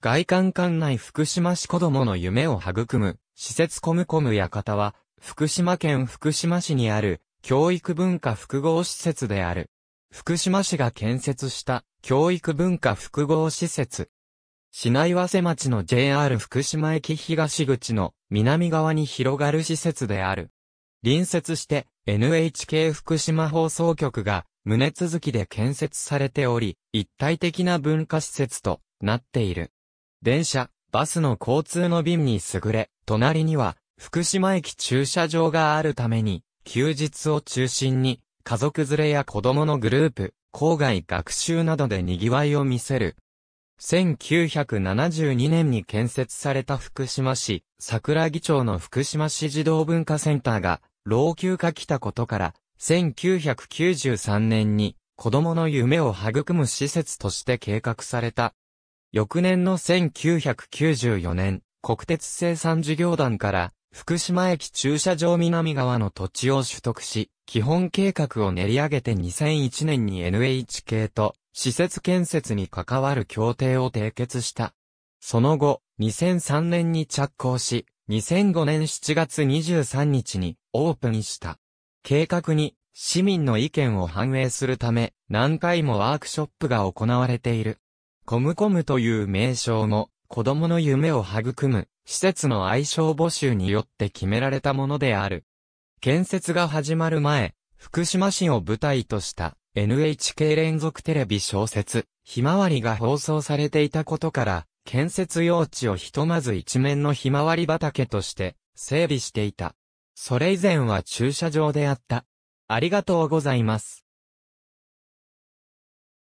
外観館内福島市子供の夢を育む、施設コムコム館は、福島県福島市にある、教育文化複合施設である。福島市が建設した、教育文化複合施設。市内和瀬町の JR 福島駅東口の南側に広がる施設である。隣接して NHK 福島放送局が胸続きで建設されており、一体的な文化施設となっている。電車、バスの交通の便に優れ、隣には、福島駅駐車場があるために、休日を中心に、家族連れや子供のグループ、郊外学習などで賑わいを見せる。1972年に建設された福島市、桜木町の福島市児童文化センターが、老朽化来たことから、1993年に、子供の夢を育む施設として計画された。翌年の1994年、国鉄生産事業団から、福島駅駐車場南側の土地を取得し、基本計画を練り上げて2001年に NHK と施設建設に関わる協定を締結した。その後、2003年に着工し、2005年7月23日にオープンした。計画に市民の意見を反映するため、何回もワークショップが行われている。コムコムという名称も、子供の夢を育む、施設の愛称募集によって決められたものである。建設が始まる前、福島市を舞台とした NHK 連続テレビ小説、ひまわりが放送されていたことから、建設用地をひとまず一面のひまわり畑として整備していた。それ以前は駐車場であった。ありがとうございます。